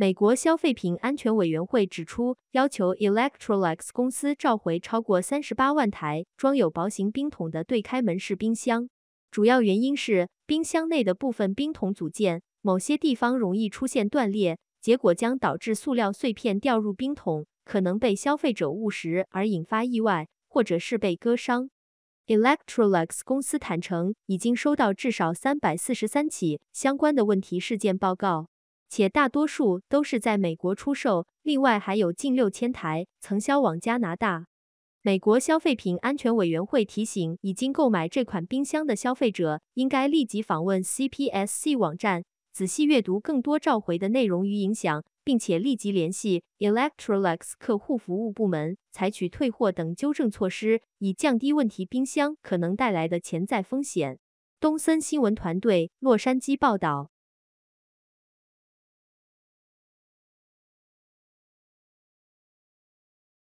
美国消费品安全委员会指出，要求 Electrolux 公司召回超过三十八万台装有薄型冰桶的对开门式冰箱，主要原因是冰箱内的部分冰桶组件某些地方容易出现断裂，结果将导致塑料碎片掉入冰桶，可能被消费者误食而引发意外，或者是被割伤。Electrolux 公司坦承已经收到至少三百四十三起相关的问题事件报告。且大多数都是在美国出售，另外还有近六千台曾销往加拿大。美国消费品安全委员会提醒已经购买这款冰箱的消费者，应该立即访问 CPSC 网站，仔细阅读更多召回的内容与影响，并且立即联系 Electrolux 客户服务部门，采取退货等纠正措施，以降低问题冰箱可能带来的潜在风险。东森新闻团队洛杉矶报道。